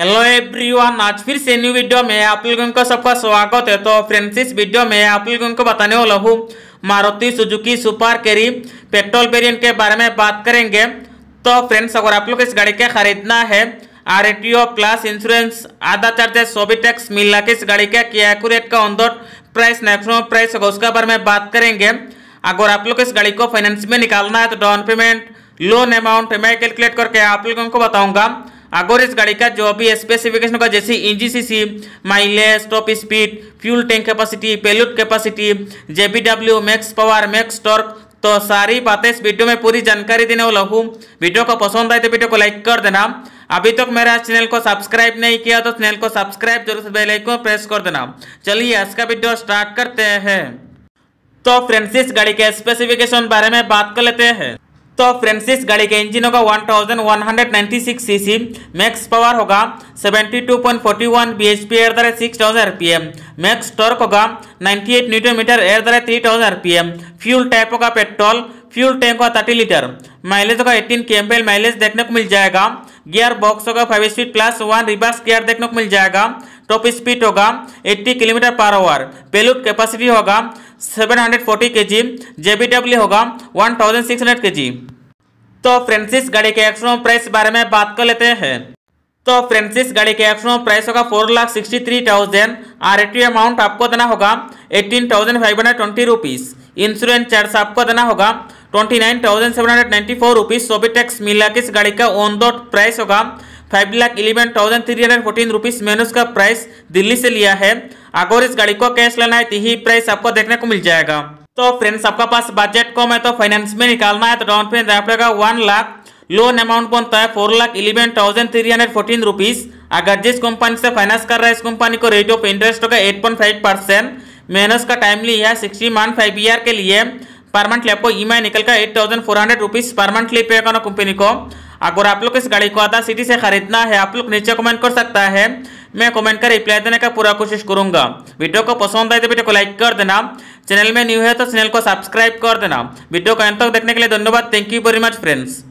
hello everyone आज फिर से न्यू वीडियो में आप लोगों का सबका स्वागत है तो फ्रेंड्स इस वीडियो में आप लोगों को बताने वाला हूँ Maruti Suzuki Super Carry petrol variant के बारे में बात करेंगे तो फ्रेंड्स अगर आप लोग इस गाड़ी के खरीदना है R A T O plus insurance आधा चार्जेस सोबी टैक्स मिलना किस इस गाड़ी का क्या एक्यूरेट का ऑन प्राइस मैक्सिमम प्राइस होगा उसके बारे में बात करेंगे अगर आप लोग इस गाड़ी को फाइनेंस में निकालना है तो डाउन पेमेंट लोन अमाउंट मैं कैलकुलेट करके आप लोगों को बताऊँगा अगर इस गाड़ी का जो भी स्पेसिफिकेशन होगा जैसे engine CC mileage top speed fuel tank capacity payload capacity GVW max power max torque तो सारी बातें इस वीडियो में पूरी जानकारी देने वाला हूँ वीडियो को पसंद आए तो वीडियो को लाइक कर देना अभी तक तो मेरा चैनल को सब्सक्राइब नहीं किया तो चैनल को सब्सक्राइब जरूर से बेल आइकन प्रेस कर देना चलिए आज का वीडियो स्टार्ट करते हैं तो फ्रेंड्स इस गाड़ी के स्पेसिफिकेशन बारे में बात कर लेते हैं तो फ्रेंड्स इस गाड़ी के इंजन होगा 1196 सीसी मैक्स पावर होगा 72.41 बीएचपी एयर दरे 6000 आरपीएम मैक्स टॉर्क होगा 98 न्यूटन मीटर एयर दरे 3000 आरपीएम फ्यूल टाइप होगा पेट्रोल फ्यूल टैंक होगा 30 लीटर माइलेज होगा 18 के माइलेज देखने को मिल जाएगा गियर बॉक्स होगा 5 स्पीड प्लस 1 रिवर्स गियर देखने को मिल जाएगा टॉप स्पीड होगा 80 kilometre per hour payload capacity होगा seven hundred forty K G जेबीडब्ल्यू होगा वन थाउजेंड सिक्स हंड्रेड के जी तो फ्रेंसिस गाड़ी के एक्सट्रोम प्राइस के बारे में बात कर लेते हैं तो फ्रेंसिस गाड़ी के एक्सट्रोम प्राइस होगा four lakh sixty three thousand RTO amount आपको देना होगा eighteen thousand five hundred twenty rupees insurance charge आपको देना होगा twenty nine thousand seven hundred ninety four rupees so tax मिला किस गाड़ी का ऑन द प्राइस होगा five lakh eleven thousand three hundred fourteen rupees मैंने उसका प्राइस दिल्ली से लिया है अगर इस गाड़ी को कैश लेना है तो ही प्राइस आपको देखने को मिल जाएगा तो फ्रेंड्स आपका पास बजट कम है तो फाइनेंस में निकालना है तो डाउन पेमेंट देना पड़ेगा वन लाख लोन अमाउंट बनता है four lakh eleven thousand three hundred fourteen rupees अगर जिस कंपनी से फाइनेंस कर रहा है इस कंपनी को रेट ऑफ इंटरेस्ट होगा एट पॉइंट फाइव परसेंट मैंने उसका टाइम लिया है सिक्सटी मंथ फाइव ईयर के लिए पर मंथली आपको ई एम आई निकल का eight thousand four hundred rupees पर मंथली पे करना कंपनी को अगर आप लोग इस गाड़ी को आधा सिटी से खरीदना है आप लोग नीचे कमेंट कर सकता है मैं कमेंट कर रिप्लाई देने का पूरा कोशिश करूंगा वीडियो को पसंद आए तो वीडियो को लाइक कर देना चैनल में न्यू है तो चैनल को सब्सक्राइब कर देना वीडियो को अंत तक देखने के लिए धन्यवाद thank you very much friends